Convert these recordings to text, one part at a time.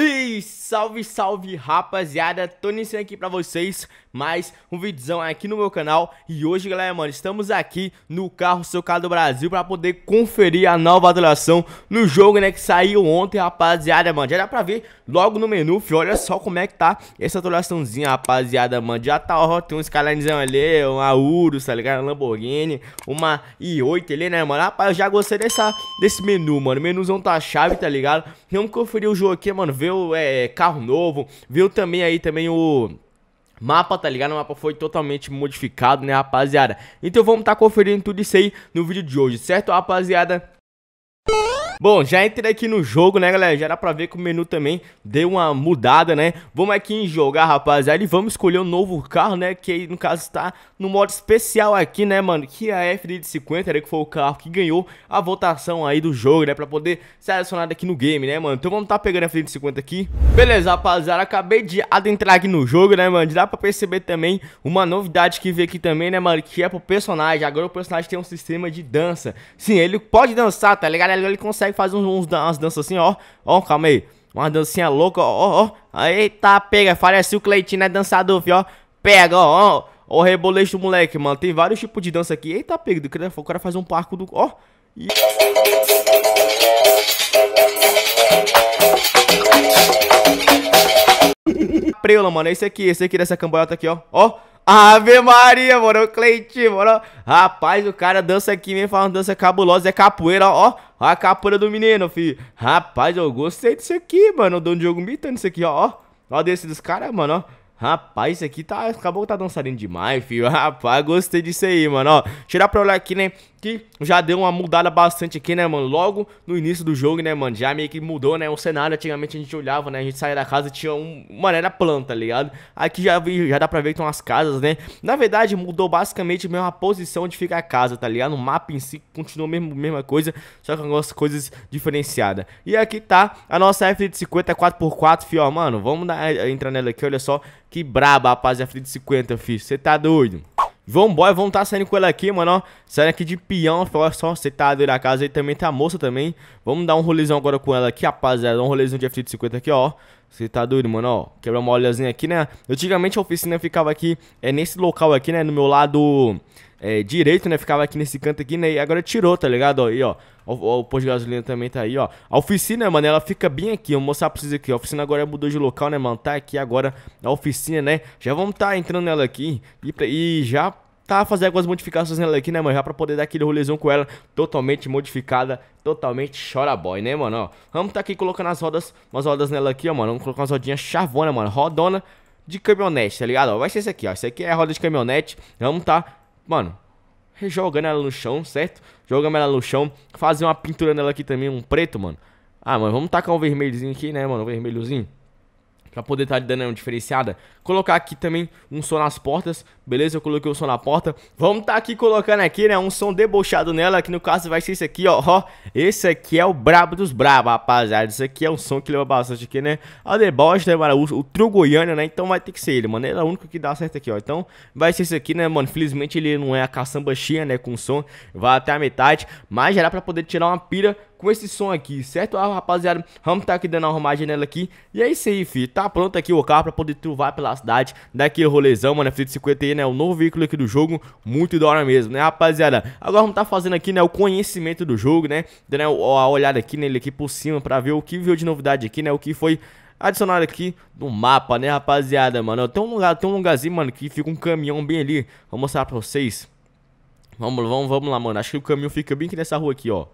E salve, salve rapaziada, tô iniciando aqui pra vocês mais um vídeozão aqui no meu canal E hoje galera, mano, estamos aqui no carro Seu Carro do Brasil pra poder conferir a nova atualização no jogo, né, que saiu ontem, rapaziada, mano Já dá pra ver logo no menu, filho, olha só como é que tá essa atualizaçãozinha, rapaziada, mano Já tá, ó, tem um Skylinezão ali, uma Urus, tá ligado, uma Lamborghini, uma i8 ali, né, mano Rapaz, eu já gostei dessa, desse menu, mano, menuzão tá chave, tá ligado Vamos conferir o jogo aqui, mano, ver viu é, carro novo, viu também aí também o mapa, tá ligado? O mapa foi totalmente modificado, né, rapaziada? Então vamos estar tá conferindo tudo isso aí no vídeo de hoje, certo, rapaziada? Bom, já entrei aqui no jogo, né, galera? Já dá pra ver que o menu também deu uma mudada, né? Vamos aqui em jogar, rapaziada, e vamos escolher um novo carro, né? Que no caso tá no modo especial aqui, né, mano? Que é a FD50, né, que foi o carro que ganhou a votação aí do jogo, né? Pra poder ser adicionado aqui no game, né, mano? Então vamos tá pegando a FD50 aqui. Beleza, rapaziada, acabei de adentrar aqui no jogo, né, mano? Dá pra perceber também uma novidade que veio aqui também, né, mano? Que é pro personagem. Agora o personagem tem um sistema de dança. Sim, ele pode dançar, tá ligado? Ele consegue consegue fazer uns, umas danças assim, ó. Ó, calma aí. Uma dancinha louca, ó, ó, ó. Eita, pega. Parece o Cleitinho é dançador, fi, ó. Pega, ó, ó. Ó, reboleixo, moleque, mano. Tem vários tipos de dança aqui. Eita, pega. É o cara faz um parco do. Ó. E... Preula, mano. É esse aqui, esse aqui dessa cambalhota aqui, ó. Ó. Ave Maria, mano. O Cleitinho, mano. Rapaz, o cara dança aqui, vem falando dança cabulosa. É capoeira, ó. Olha a capura do menino, fi. Rapaz, eu gostei disso aqui, mano. O Dom Diogo mitando isso aqui, ó. Ó, desse dos caras, mano, ó. Rapaz, isso aqui tá. Acabou que tá dançarino demais, filho. Rapaz, gostei disso aí, mano. Ó, tirar pra olhar aqui, né? que já deu uma mudada bastante aqui, né, mano? Logo no início do jogo, né, mano? Já meio que mudou, né? O cenário, antigamente a gente olhava, né? A gente saía da casa e tinha um... Mano, era planta, tá ligado? Aqui já, vi, já dá pra ver que estão as casas, né? Na verdade, mudou basicamente mesmo a posição onde fica a casa, tá ligado? O mapa em si continua mesmo, mesma coisa, só com algumas coisas diferenciadas. E aqui tá a nossa F-50 4x4, fi, ó, mano. Vamos dar, eh, entrar nela aqui, olha só. Que braba, rapaz, a F-50, fi. Você tá doido? Vambora, vamos estar tá saindo com ela aqui, mano, ó. Saindo aqui de peão, olha só, você tá na casa aí, também tá a moça também. Vamos dar um rolezão agora com ela aqui, rapaziada. Um rolezão de F-150 aqui, ó. Você tá doido, mano, ó. Quebra uma olhazinha aqui, né? Antigamente a oficina ficava aqui, é nesse local aqui, né? No meu lado é, direito, né? Ficava aqui nesse canto aqui, né? E agora tirou, tá ligado? aí, ó. O, o posto de gasolina também tá aí, ó. A oficina, mano, ela fica bem aqui. Eu vou mostrar pra vocês aqui. A oficina agora mudou de local, né, mano? Tá aqui agora a oficina, né? Já vamos tá entrando nela aqui e, e já tá fazer algumas modificações nela aqui, né, mano? Já pra poder dar aquele rolezão com ela totalmente modificada, totalmente chora boy, né, mano? Ó, vamos tá aqui colocando as rodas, umas rodas nela aqui, ó, mano. Vamos colocar umas rodinhas chavona, mano. Rodona de caminhonete, tá ligado? Ó, vai ser esse aqui, ó. Esse aqui é a roda de caminhonete. Vamos tá, mano, jogando ela no chão, certo? Jogando ela no chão. Fazer uma pintura nela aqui também, um preto, mano. Ah, mano, vamos tacar um vermelhozinho aqui, né, mano? Um vermelhozinho para poder estar tá dando uma diferenciada. Colocar aqui também um som nas portas, beleza? Eu coloquei o som na porta. Vamos estar tá aqui colocando aqui, né, um som debochado nela, que no caso vai ser esse aqui, ó. ó esse aqui é o brabo dos bravos rapaziada. esse aqui é um som que leva bastante aqui, né? A deboche, né, mano? O, o goiano, né? Então vai ter que ser ele, mano. Ele é o único que dá certo aqui, ó. Então vai ser esse aqui, né, mano? Felizmente ele não é a caçamba cheia, né, com som. Vai até a metade, mas já dá pra poder tirar uma pira com esse som aqui, certo? Ah, rapaziada, vamos tá aqui dando uma arrumagem nela aqui. E é isso aí, fi. Tá pronto aqui o carro pra poder tu pela cidade, daquele rolezão, mano. É F-50E, né? O novo veículo aqui do jogo, muito da hora mesmo, né, rapaziada? Agora vamos tá fazendo aqui, né, o conhecimento do jogo, né? Dando né, a olhada aqui nele aqui por cima pra ver o que viu de novidade aqui, né? O que foi adicionado aqui no mapa, né, rapaziada, mano? Tem um lugar, tem um lugarzinho, mano, que fica um caminhão bem ali. Vou mostrar pra vocês. Vamos, vamos, vamos lá, mano. Acho que o caminhão fica bem aqui nessa rua aqui, ó.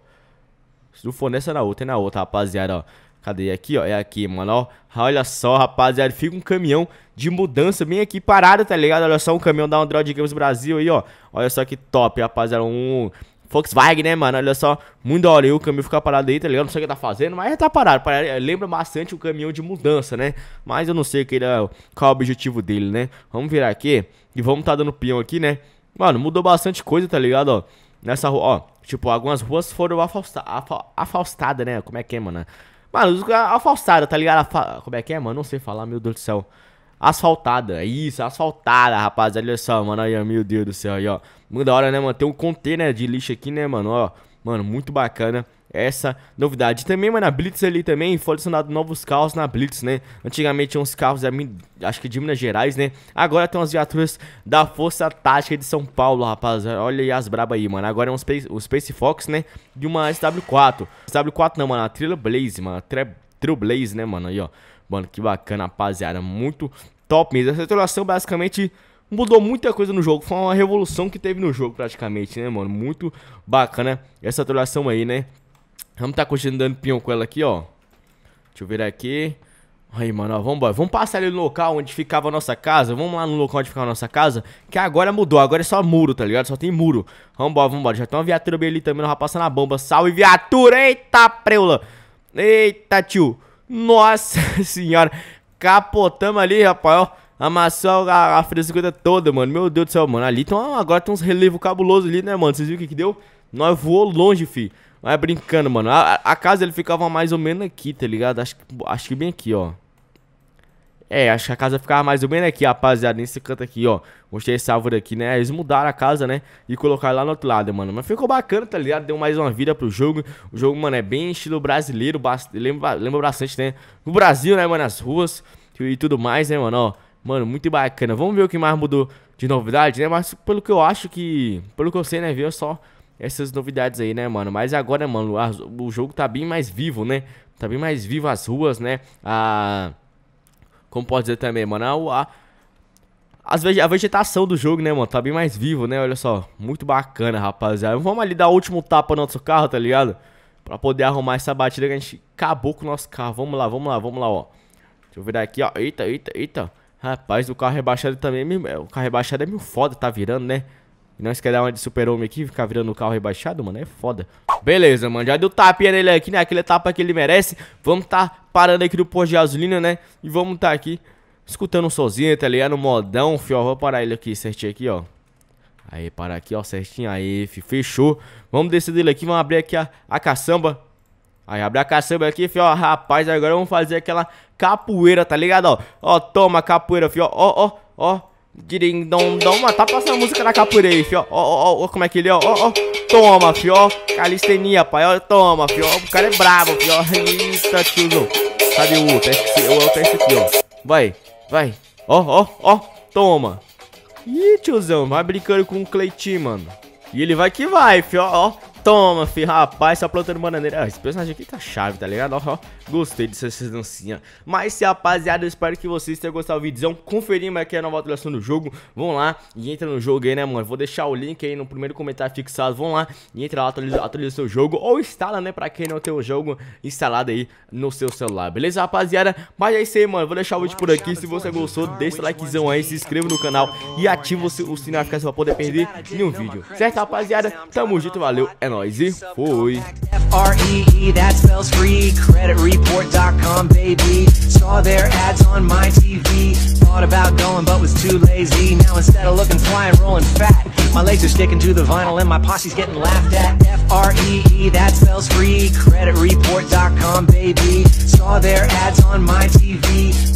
Se não for nessa, é na outra, é na outra, rapaziada, ó. Cadê é aqui, ó? É aqui, mano, ó. Ah, olha só, rapaziada, fica um caminhão de mudança bem aqui parado, tá ligado? Olha só, um caminhão da Android Games Brasil aí, ó. Olha só que top, rapaziada, um... Volkswagen, né, mano? Olha só, muito da hora o caminhão ficar parado aí, tá ligado? Não sei o que tá fazendo, mas tá parado. É, lembra bastante o caminhão de mudança, né? Mas eu não sei que é, qual é o objetivo dele, né? Vamos virar aqui e vamos tá dando peão aqui, né? Mano, mudou bastante coisa, tá ligado, ó? Nessa rua, ó. Tipo, algumas ruas foram afausta, afa, afaustadas, né? Como é que é, mano? Mano, afastada, tá ligado? Afa... Como é que é, mano? Não sei falar, meu Deus do céu. Asfaltada, isso, asfaltada, rapaz. Olha só, mano, aí, meu Deus do céu, aí, ó. Muito da hora, né, mano? Tem um container de lixo aqui, né, mano? Ó, mano, muito bacana essa novidade. Também, mano, a Blitz ali também foi adicionado novos carros na Blitz, né? Antigamente tinha uns carros, da, acho que de Minas Gerais, né? Agora tem umas viaturas da Força Tática de São Paulo, rapaz. Olha aí as braba aí, mano. Agora é um Space, um Space Fox, né? De uma SW4. SW4 não, mano, a Blaze mano. Blaze né, mano? Aí, ó. Mano, que bacana, rapaziada. Muito top mesmo. Essa atualização basicamente mudou muita coisa no jogo. Foi uma revolução que teve no jogo praticamente, né, mano? Muito bacana essa atualização aí, né? Vamos tá curtindo dando pinhão com ela aqui, ó. Deixa eu ver aqui. Aí, mano, ó, vambora. Vamos passar ali no local onde ficava a nossa casa. Vamos lá no local onde ficava a nossa casa. Que agora mudou. Agora é só muro, tá ligado? Só tem muro. Vambora, vambora. Já tem uma viatura bem ali também. vai passar na bomba. Salve, viatura! Eita, preula! Eita, tio! Nossa senhora! Capotamos ali, rapaz, ó. Amassou a, a frescura toda, mano. Meu Deus do céu, mano. Ali tão, agora tem uns relevos cabulosos ali, né, mano? Vocês viram o que que deu? Nós voou longe, fi mas é brincando, mano. A, a, casa ele ficava mais ou menos aqui, tá ligado? Acho, acho que bem aqui, ó. É, acho que a casa ficava mais ou menos aqui, rapaziada. Nesse canto aqui, ó. Mostrei essa árvore aqui, né? Eles mudaram a casa, né? E colocaram lá no outro lado, mano. Mas ficou bacana, tá ligado? Deu mais uma vida pro jogo. O jogo, mano, é bem estilo brasileiro. Bastante, lembra, lembra bastante, né? O Brasil, né, mano? As ruas e tudo mais, né, mano? Ó, mano, muito bacana. Vamos ver o que mais mudou de novidade, né? Mas pelo que eu acho que... Pelo que eu sei, né? Viu é só essas novidades aí, né, mano? Mas agora, mano, a, o jogo tá bem mais vivo, né? Tá bem mais vivo as ruas, né? A. Como pode dizer também, mano? A, a, a vegetação do jogo, né, mano? Tá bem mais vivo, né? Olha só. Muito bacana, rapaziada. Vamos ali dar o último tapa no nosso carro, tá ligado? Pra poder arrumar essa batida que a gente acabou com o nosso carro. Vamos lá, vamos lá, vamos lá, ó. Deixa eu virar aqui, ó. Eita, eita, eita. Rapaz, o carro rebaixado também. É é, o carro rebaixado é meio foda, tá virando, né? E esquecer de dar uma de super-homem aqui, ficar virando o carro rebaixado, mano, é foda. Beleza, mano, já deu tapinha nele aqui, né? Aquele tapa que ele merece. Vamos tá parando aqui no posto de gasolina, né? E vamos tá aqui escutando sozinho, tá ligado? Modão, fio, vou parar ele aqui certinho aqui, ó. Aí, parar aqui, ó, certinho aí, fi, fechou. Vamos descer dele aqui, vamos abrir aqui a, a caçamba. Aí, abre a caçamba aqui, fio, ó, rapaz, agora vamos fazer aquela capoeira, tá ligado, ó? Ó, toma capoeira, fio, ó, ó, ó. Dirim, dom, dom, mas ah, tá passando música da capoeira aí, fio. ó. Ó, ó, ó, como é que ele, é, ó, ó, ó. Toma, fio Calistenia, pai, ó. Toma, fio O cara é brabo, fio ó. Eita, tiozão. Cadê o outro? É o outro esse aqui, ó. Vai, vai. Ó, ó, ó. Toma. Ih, tiozão, vai brincando com o Cleitinho, mano. E ele vai que vai, fio ó. Toma, fi, rapaz, só plantando bananeira. Ah, esse personagem aqui tá chave, tá ligado? Ó, gostei dessas dancinhas. Mas, rapaziada, eu espero que vocês tenham gostado do vídeo. Conferimos aqui a nova atualização do jogo. Vão lá e entra no jogo aí, né, mano? Vou deixar o link aí no primeiro comentário fixado. Vão lá e entra lá, atualiza, atualiza seu jogo. Ou instala, né, pra quem não tem o jogo instalado aí no seu celular. Beleza, rapaziada? Mas é isso aí, mano. Vou deixar o vídeo por aqui. Se você gostou, deixa o likezão aí, se inscreva no canal e ativa o, o sininho pra poder perder nenhum vídeo. Certo, rapaziada? Tamo junto, valeu. É nóis. nós e fui. R-E-E, that spells free. Creditreport.com, baby. Saw their ads on my TV. Thought about going, but was too lazy. Now instead of looking fly and rolling fat, my legs are sticking to the vinyl and my posse's getting laughed at. F-R-E-E, that spells free. Creditreport.com, baby. Saw their ads on my TV.